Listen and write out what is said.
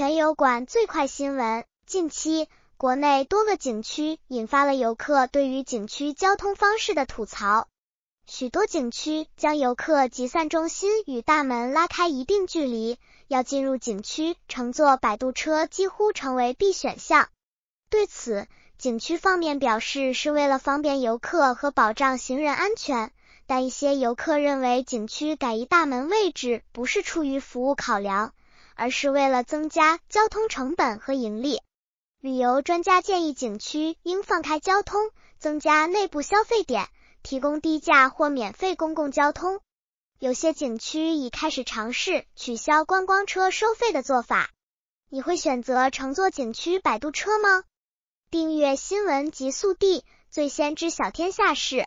全游馆最快新闻。近期，国内多个景区引发了游客对于景区交通方式的吐槽。许多景区将游客集散中心与大门拉开一定距离，要进入景区，乘坐摆渡车几乎成为必选项。对此，景区方面表示是为了方便游客和保障行人安全，但一些游客认为景区改移大门位置不是出于服务考量。而是为了增加交通成本和盈利。旅游专家建议景区应放开交通，增加内部消费点，提供低价或免费公共交通。有些景区已开始尝试取消观光车收费的做法。你会选择乘坐景区摆渡车吗？订阅新闻极速递，最先知晓天下事。